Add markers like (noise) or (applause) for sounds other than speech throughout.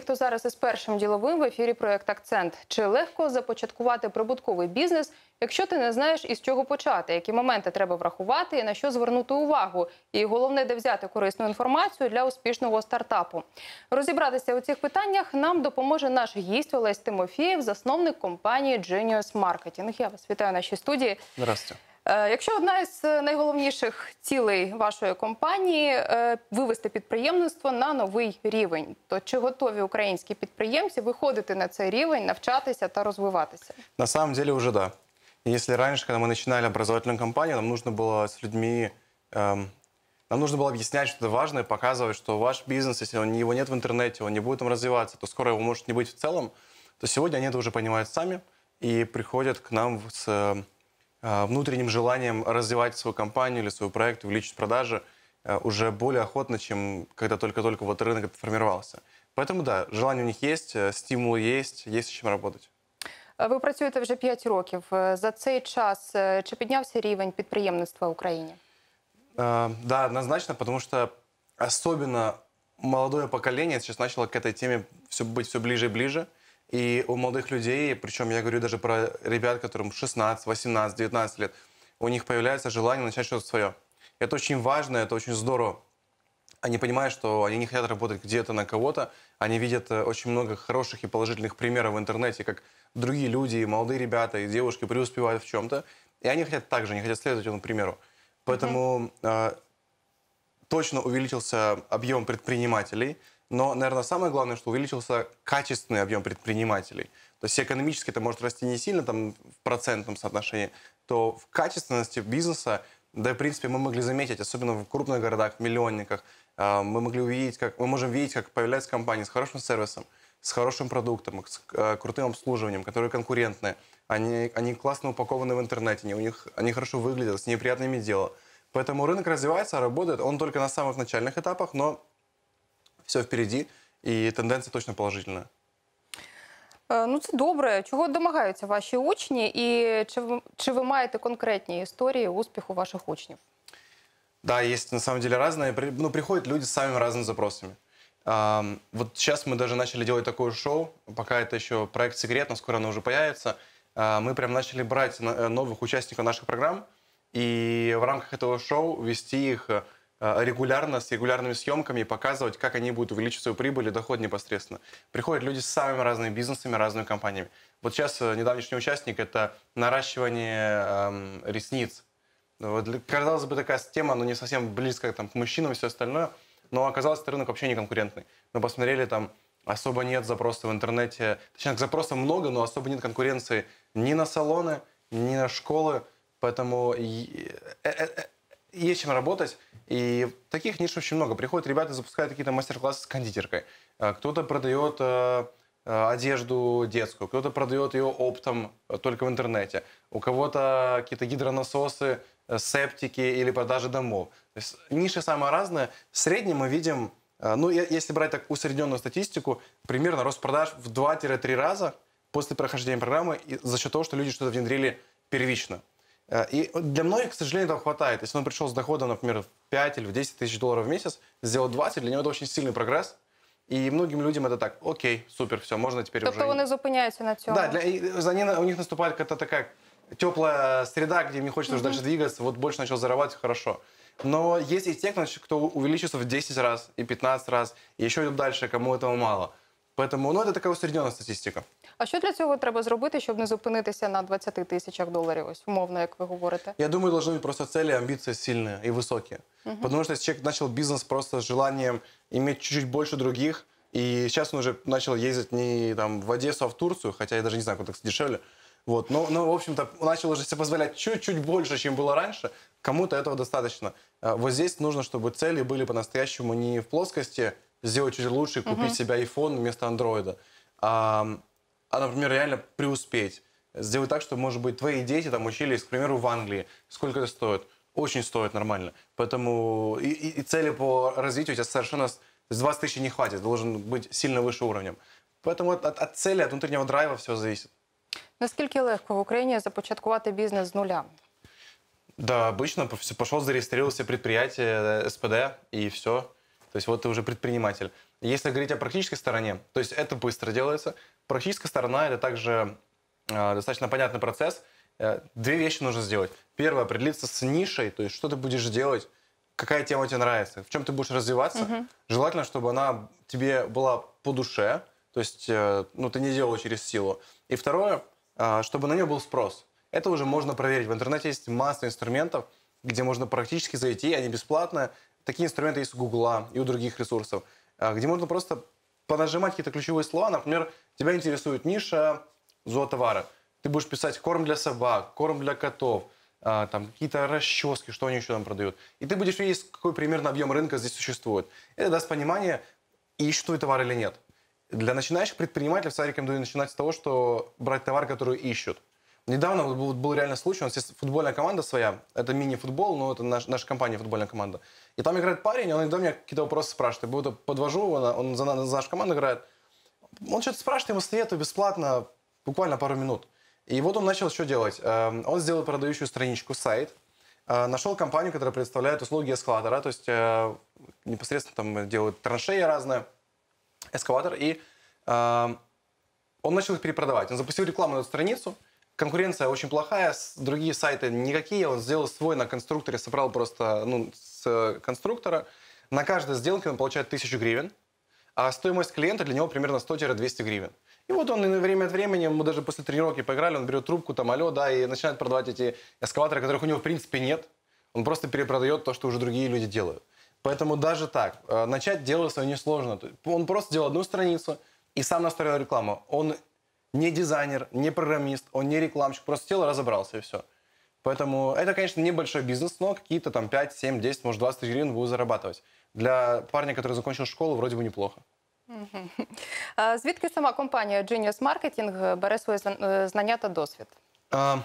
хто зараз із першим діловим в ефірі проект Акцент. Чи легко започаткувати прибутковий бізнес, якщо ти не знаєш із чого почати, які моменти треба врахувати і на що звернути увагу? І головне, де взяти корисну інформацію для успішного стартапу. Розібратися у цих питаннях нам допоможе наш гість Олесь Тимофієв, засновник компанії Genius Marketing. Я вас вітаю в нашій студії. Здравствуйте. Е, якщо одна з е, найголовніших цілей вашої компанії е, вивести підприємництво на новий рівень, то чи готові українські підприємці виходити на цей рівень, навчатися та розвиватися? На самом деле вже да. Если раньше, когда мы начинали образовательную кампанию, нам нужно было с людьми эм, нам нужно было объяснять что-то важное, показывать, что ваш бизнес, если он, его нет в интернете, он не будет там развиваться, то скоро его может не быть в целом, то сегодня они это уже понимают сами и приходят к нам с Э, внутренним желанием развивать свою компанию или свой проект, увеличить продажи э, уже более охотно, чем когда только-только вот рынок формировался. Поэтому да, желание у них есть, э, стимул есть, есть з чим працювати. Ви працюєте уже 5 лет. За этот час чи поднялся уровень підприємництва в Украине? да, однозначно, потому что особенно молодое поколение сейчас начало к этой теме все быть все ближе и ближе. И у молодых людей, причем я говорю даже про ребят, которым 16, 18, 19 лет, у них появляется желание начать что-то свое. Это очень важно, это очень здорово. Они понимают, что они не хотят работать где-то на кого-то. Они видят э, очень много хороших и положительных примеров в интернете, как другие люди, и молодые ребята, и девушки преуспевают в чем-то. И они хотят также, они хотят следовать этому примеру. Поэтому mm-hmm. э, точно увеличился объем предпринимателей – но, наверное, самое главное, что увеличился качественный объем предпринимателей. То есть экономически это может расти не сильно там, в процентном соотношении, то в качественности бизнеса, да, в принципе, мы могли заметить, особенно в крупных городах, в миллионниках, а, мы могли увидеть, как мы можем видеть, как появляются компании с хорошим сервисом, с хорошим продуктом, с а, крутым обслуживанием, которые конкурентные. Они, они классно упакованы в интернете, они, у них, они хорошо выглядят, с неприятными дела. Поэтому рынок развивается, а работает. Он только на самых начальных этапах, но все впереди, и тенденция точно положительная. Ну, це добре. Чого домагаються ваші учні, і чи ви, чи вы маєте конкретні історії успіху ваших учнів? Да, есть на самом деле разные. Ну, приходят люди с самыми разными запросами. Um, вот сейчас мы даже начали делать такое шоу, пока это еще проект секрет, но скоро оно уже появится. Uh, мы прям начали брать э, новых участников наших программ и в рамках этого шоу вести их э, Э, регулярно, с регулярными съемками и показывать, как они будут увеличить свою прибыль и доход непосредственно. Приходят люди с самыми разными бизнесами, разными компаниями. Вот сейчас э, недавний участник – это наращивание эм, ресниц. Вот, казалось бы, такая тема, но не совсем близкая там, к мужчинам и все остальное. Но оказалось, рынок вообще не конкурентный. Мы посмотрели, там особо нет запроса в интернете. Точнее, запроса много, но особо нет конкуренции ни на салоны, ни на школы. Поэтому э, есть чем работать. И таких ниш очень много. Приходят ребята, запускают какие-то мастер-классы с кондитеркой. Э, кто-то продает э, э, одежду детскую, кто-то продает ее оптом только в интернете, у кого-то какие-то гидронасосы, септики или продажи домов. То есть ниши самые разные. В среднем мы видим, ну, если брать так усредненную статистику, примерно рост продаж в 2-3 раза после прохождения программы за счет того, что люди что-то внедрили первично. Э, и для многих, к сожалению, этого хватает. Если он пришел с доходом, например, в 5 или в 10 тысяч долларов в месяц, сделал 20, для него это очень сильный прогресс. И многим людям это так, окей, супер, все, можно теперь тобто вже... Тобто вони зупиняються на цьому. Да, для, за ней, у них наступает какая-то такая теплая среда, где им не хочется mm-hmm. уже дальше двигаться, вот больше начал зарабатывать, хорошо. Но есть и те, кто увеличится в 10 раз и 15 раз, и еще идет дальше, кому этого мало. Поэтому, ну, это такая усредненная статистика. А що для цього треба зробити, щоб не зупинитися на 20 тысячах долларов, ось умовно, как вы говорите? Я думаю, должны быть просто цели, амбиции сильные и высокие. Угу. Потому что если человек начал бизнес просто с желанием иметь чуть-чуть больше других, и сейчас он уже начал ездить не там, в Одессу, а в Турцию, хотя я даже не знаю, куда дешевле. Вот. Но, но, в общем-то, начал уже себе позволять чуть-чуть больше, чем было раньше. Кому-то этого достаточно. А вот здесь нужно, чтобы цели были по-настоящему не в плоскости сделать чуть лучше, купить угу. себе iPhone вместо андроида, а а, например, реально преуспеть. Сделать так, чтобы, может быть, твои дети там учились, к примеру, в Англии. Сколько это стоит? Очень стоит нормально. Поэтому и, и, и цели по развитию у тебя совершенно... То есть 20 тысяч не хватит, должен быть сильно выше уровнем. Поэтому от, от, от цели, от внутреннего драйва все зависит. Наскільки легко в Україні започаткувати бізнес з нуля? Да, обычно пошел, зарегистрировался предприятие э, СПД и все. То есть вот ты уже предприниматель. Если говорить о практической стороне, то есть это быстро делается. Практическая сторона – это также э, достаточно понятный процесс. Э, две вещи нужно сделать. Первое – определиться с нишей, то есть что ты будешь делать, какая тема тебе нравится, в чем ты будешь развиваться. Угу. Желательно, чтобы она тебе была по душе, то есть э, ну, ты не делал через силу. И второе – чтобы на нее был спрос. Это уже можно проверить. В интернете есть масса инструментов, где можно практически зайти, они бесплатные. Такие инструменты есть у Гугла и у других ресурсов, где можно просто понажимать какие-то ключевые слова. Например, тебя интересует ниша зоотовара. Ты будешь писать корм для собак, корм для котов, а, там какие-то расчески, что они еще там продают. И ты будешь видеть, какой примерно объем рынка здесь существует. Это даст понимание, ищут твой товар или нет. Для начинающих предпринимателей я рекомендую начинать с того, что брать товар, который ищут. Недавно был, был реально случай, у нас есть футбольная команда своя, это мини-футбол, но это наш, наша компания футбольная команда. И там играет парень, он иногда меня какие-то вопросы спрашивает. Я будто подвожу его, он за, за нашу команду играет. Он что-то спрашивает, ему советую бесплатно, буквально пару минут. И вот он начал что делать. Эм, он сделал продающую страничку, сайт, э, нашел компанию, которая предоставляет услуги эскалатора, то есть э, непосредственно там делают траншеи разные, эскалатор, и эм, он начал их перепродавать. Он запустил рекламу на эту страницу – конкуренция очень плохая, другие сайты никакие. Он сделал свой на конструкторе, собрал просто ну, с конструктора. На каждой сделке он получает 1000 гривен, а стоимость клиента для него примерно 100-200 гривен. И вот он и время от времени, мы даже после тренировки поиграли, он берет трубку, там, алло, да, и начинает продавать эти эскалаторы, которых у него в принципе нет. Он просто перепродает то, что уже другие люди делают. Поэтому даже так, э, начать делать свое несложно. Он просто делал одну страницу и сам настроил рекламу. Он не дизайнер, не программист, он не рекламщик, просто сел и разобрался, и все. Поэтому это, конечно, небольшой бизнес, но какие-то там 5, 7, 10, может, 20 тысяч гривен будут зарабатывать. Для парня, который закончил школу, вроде бы неплохо. Угу. (laughs) А звідки сама компания Genius Marketing э, бере свої э, знання та досвід? А,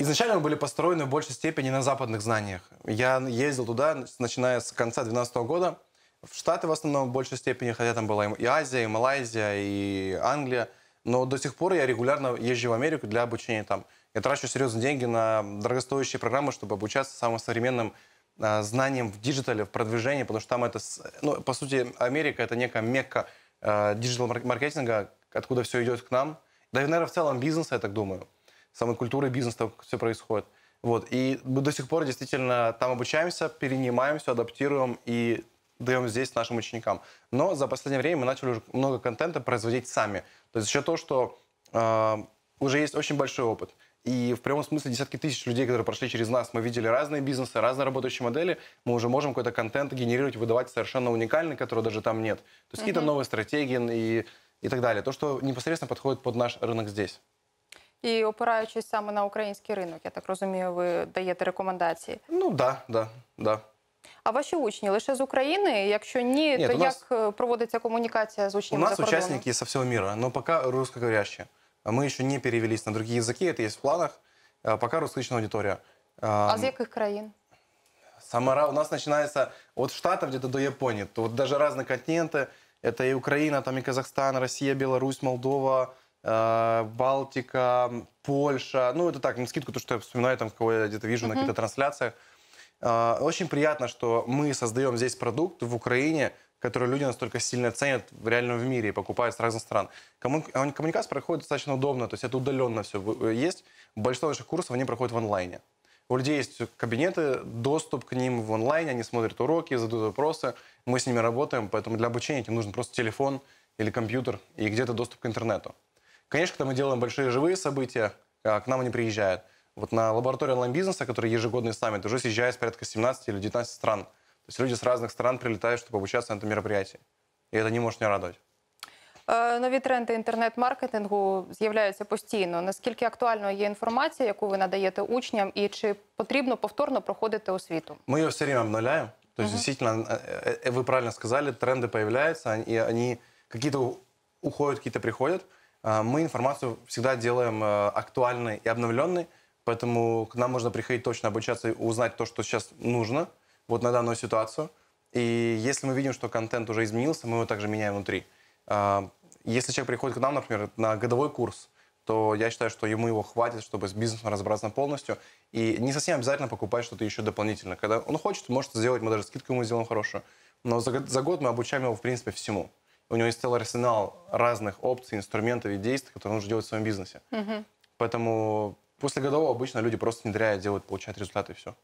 изначально мы были построены в большей степени на западных знаниях. Я ездил туда, начиная с конца 2012 года, в Штаты в основном в большей степени, хотя там была и Азия, и Малайзия, и Англия – но до сих пор я регулярно езжу в Америку для обучения там. Я трачу серьезные деньги на дорогостоящие программы, чтобы обучаться самым современным э, знаниям в диджитале, в продвижении, потому что там это, ну, по сути, Америка это некая мекка э, а, диджитал-маркетинга, откуда все идет к нам. Да и, наверное, в целом бизнеса, я так думаю. Самой культуры бизнеса, того, как все происходит. Вот. И мы до сих пор действительно там обучаемся, перенимаем все, адаптируем и даем здесь нашим ученикам. Но за последнее время мы начали уже много контента производить сами. То есть еще то, что э, уже есть очень большой опыт. И в прямом смысле десятки тысяч людей, которые прошли через нас, мы видели разные бизнесы, разные работающие модели, мы уже можем какой-то контент генерировать, выдавать совершенно уникальный, которого даже там нет. То есть mm какие-то новые стратегии и, и так далее. То, что непосредственно подходит под наш рынок здесь. І опираючись саме на український ринок, я так розумію, ви даєте рекомендації? Ну да, да, да. А ваші учні лише з України? Якщо ні, Нет, то нас... як проводиться комунікація з учнями? У нас за участники со всего мира, но пока русскоговорящие. А мы еще не перевелись на другие языки, это есть в планах. А, пока русскоязычная аудитория. А из каких краин? Самара у нас начинается от Штатов где-то до Японии. То вот даже разные континенты. Это и Украина, там и Казахстан, Россия, Беларусь, Молдова, а, Балтика, Польша. Ну, это так, на скидку, то, что я вспоминаю, там, кого я где-то вижу mm-hmm. на каких-то трансляциях. А, очень приятно, что мы создаем здесь продукт в Украине, который люди настолько сильно ценят в реальном в мире и покупают с разных стран. А, коммуникация проходит достаточно удобно, то есть это удаленно все э, есть. Большинство наших курсов они проходят в онлайне. У людей есть кабинеты, доступ к ним в онлайне, они смотрят уроки, задают вопросы, мы с ними работаем, поэтому для обучения им нужен просто телефон или компьютер и где-то доступ к интернету. Конечно, когда мы делаем большие живые события, а, к нам они приезжают – вот на лаборатории онлайн-бизнеса, который ежегодный саммит, уже съезжает порядка 17 или 19 стран. То есть люди с разных стран прилетают, чтобы обучаться на этом мероприятии. и это не может не радувати. Э, нові тренди інтернет-маркетингу з'являються постійно. Наскільки актуальною є інформація, яку ви надаєте учням, і чи потрібно повторно проходити освіту? Ми її все время обновляємо. То есть, угу. действительно, э, э, вы правильно сказали, тренды появляются, и они какие-то уходят, какие-то приходят. Мы информацию всегда делаем актуальной и обновленной. Поэтому к нам можно приходить точно обучаться и узнать то, что сейчас нужно, вот на данную ситуацию. И если мы видим, что контент уже изменился, мы его также меняем внутри. А, если человек приходит к нам, например, на годовой курс, то я считаю, что ему его хватит, чтобы с бизнесом разобраться полностью. И не совсем обязательно покупать что-то еще дополнительно. Когда он хочет, может сделать, мы даже скидку ему сделаем хорошую. Но за, год мы обучаем его, в принципе, всему. У него есть целый арсенал разных опций, инструментов и действий, которые нужно делать в своем бизнесе. Угу. Поэтому После годового обычно люди просто внедряют, делают, получают результаты и все.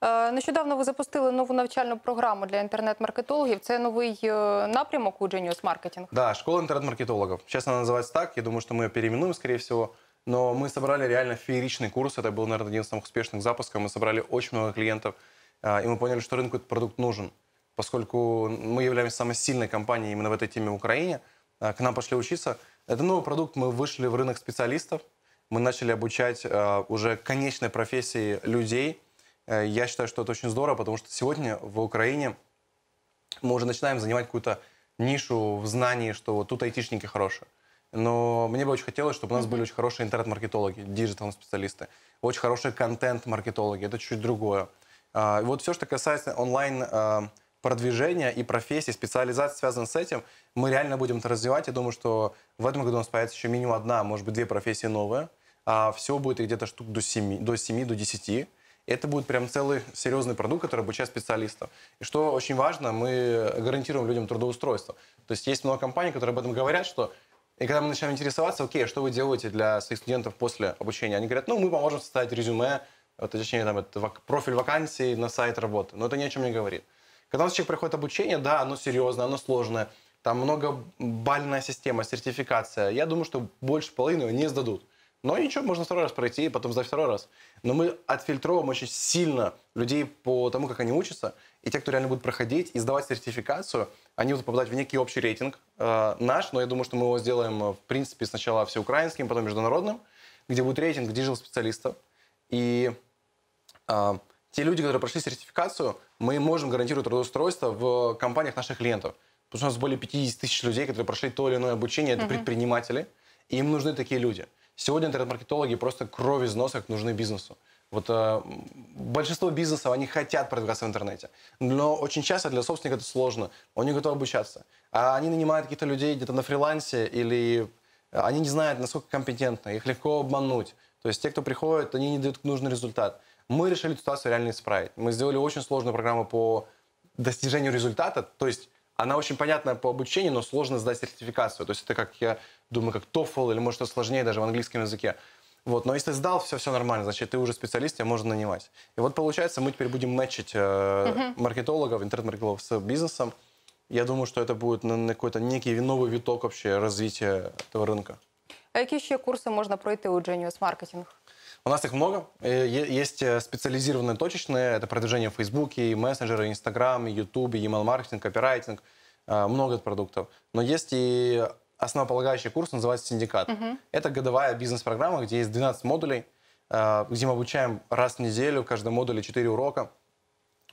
Нещодавно ви запустили нову навчальну програму для інтернет-маркетологів. Це новий напрямок у Genius Marketing? Да, школа интернет-маркетологов. Сейчас она называется так. Я думаю, что мы ее переименуем, скорее всего. Но мы собрали реально фееричный курс. Это был, наверное, один из самых успешных запусков. Мы собрали очень много клиентов. А, и мы поняли, что рынку этот продукт нужен. Поскольку мы являемся самой сильной компанией именно в этой теме в Украине, а, к нам пошли учиться. Это новый продукт. Мы вышли в рынок специалистов мы начали обучать э, уже конечной профессии людей. Э, я считаю, что это очень здорово, потому что сегодня в Украине мы уже начинаем занимать какую-то нишу в знании, что вот тут айтишники хорошие. Но мне бы очень хотелось, чтобы у нас были очень хорошие интернет-маркетологи, диджитал-специалисты, очень хорошие контент-маркетологи, это чуть другое. А, и вот все, что касается онлайн э, продвижения и профессии, специализации связан с этим, мы реально будем это развивать. Я думаю, что в этом году у нас появится еще минимум одна, может быть, две профессии новые – а всего будет их где-то штук до 7, до 7, до 10. Это будет прям целый серьезный продукт, который обучает специалистов. И что очень важно, мы гарантируем людям трудоустройство. То есть есть много компаний, которые об этом говорят, что и когда мы начинаем интересоваться, окей, а что вы делаете для своих студентов после обучения, они говорят, ну, мы поможем составить резюме, точнее, там, это, профиль вакансии на сайт работы. Но это ни о чем не говорит. Когда у нас человек приходит обучение, да, оно серьезное, оно сложное, там много бальная система, сертификация. Я думаю, что больше половины не сдадут. Но ничего, можно второй раз пройти, и потом за второй раз. Но мы отфильтровываем очень сильно людей по тому, как они учатся. И те, кто реально будут проходить и сдавать сертификацию, они будут попадать в некий общий рейтинг э, наш. Но я думаю, что мы его сделаем, э, в принципе, сначала всеукраинским, потом международным, где будет рейтинг диджитал-специалистов. И э, те люди, которые прошли сертификацию, мы можем гарантировать трудоустройство в компаниях наших клиентов. Потому что у нас более 50 тысяч людей, которые прошли то или иное обучение, это mm-hmm. предприниматели, и им нужны такие люди. Сегодня интернет-маркетологи просто кровь из носа как нужны бизнесу. Вот э, большинство бизнесов, они хотят продвигаться в интернете, но очень часто для собственника это сложно, он не готов обучаться. А они нанимают каких-то людей где-то на фрилансе или э, они не знают, насколько компетентны, их легко обмануть. То есть те, кто приходят, они не дают нужный результат. Мы решили эту ситуацию реально исправить. Мы сделали очень сложную программу по достижению результата, то есть она очень понятна по обучению, но сложно сдать сертификацию. То есть это как, я думаю, как TOEFL или, может, что сложнее даже в английском языке. Вот, но если сдал, все, все нормально, значит, ты уже специалист, тебя можно нанимать. И вот получается, мы теперь будем мэчить э, uh-huh. маркетологов, интернет-маркетологов с бизнесом. Я думаю, что это будет на какой-то некий новый виток вообще развития этого рынка. А які ще курси можна пройти у Genius Marketing? У нас их много. Э, есть э, специализированные точечные. Это продвижение в Фейсбуке, мессенджеры, Инстаграм, Ютубе, email-маркетинг, копирайтинг. Э, много продуктов. Но есть и основополагающий курс, называется «Синдикат». Угу. Это годовая бизнес-программа, где есть 12 модулей, где мы обучаем раз в неделю, в каждом модуле 4 урока.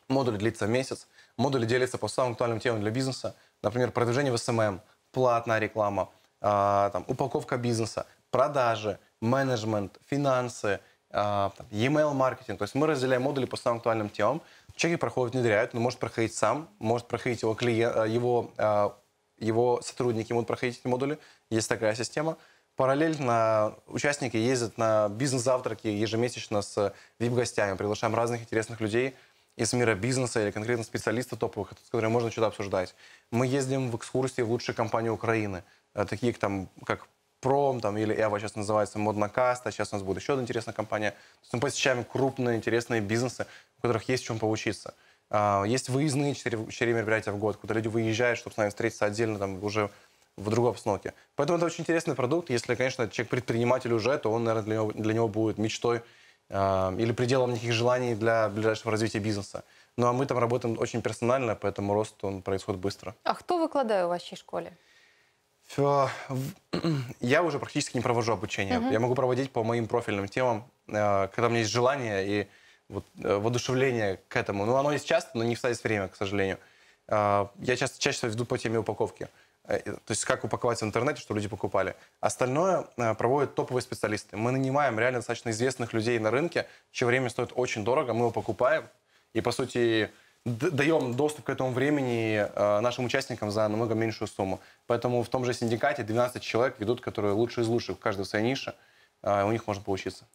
Модуль длится месяц. Модули делятся по самым актуальным темам для бизнеса. Например, продвижение в СММ, эм эм, платная реклама, там, упаковка бизнеса продажи, менеджмент, финансы, а, e-mail маркетинг. То есть мы разделяем модули по самым актуальным темам. Человек проходит, внедряет, но может проходить сам, может проходить его клиент, а, его, а, его сотрудники могут проходить эти модули. Есть такая система. Параллельно участники ездят на бизнес-завтраки ежемесячно с VIP-гостями. Приглашаем разных интересных людей из мира бизнеса или конкретно специалистов топовых, с которыми можно что-то обсуждать. Мы ездим в экскурсии в лучшие компании Украины, э, такие там, как Пром, там, или Эва сейчас называется Моднокаста, сейчас у нас будет еще одна интересная компания. То есть мы посещаем крупные интересные бизнесы, у которых есть чем поучиться. А, есть выездные четыре, четыре мероприятия в год, куда люди выезжают, чтобы с нами встретиться отдельно, там, уже в другой обстановке. Поэтому это очень интересный продукт. Если, конечно, человек предприниматель уже, то он, наверное, для него, для него будет мечтой э, или пределом никаких желаний для ближайшего развития бизнеса. Ну а мы там работаем очень персонально, поэтому рост он происходит быстро. А кто выкладає у вашій школі? (clears throat) Я уже практически не провожу обучение. Угу. Я могу проводить по моим профильным темам, э, когда у меня есть желание и вот, э, воодушевление к этому. Ну, оно есть часто, но не в есть время, к сожалению. Э, я часто, чаще всего веду по теме упаковки. То есть как упаковать в интернете, что люди покупали. Остальное проводят топовые специалисты. Мы нанимаем реально достаточно известных людей на рынке, чье время стоит очень дорого, мы его покупаем. И, по сути, даем доступ к этому времени э, нашим участникам за намного меньшую сумму. Поэтому в том же синдикате 12 человек ведут, которые лучшие из лучших, каждый в своей нише, у них можно поучиться.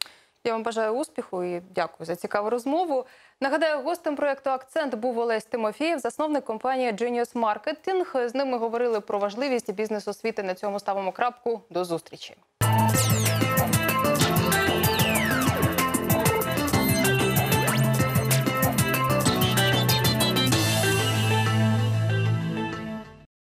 Я вам бажаю успіху і дякую за цікаву розмову. Нагадаю, гостем проекту Акцент був Олесь Тимофієв, засновник компанії Genius Marketing. З ними говорили про важливість бізнес освіти. На цьому ставимо крапку. До зустрічі.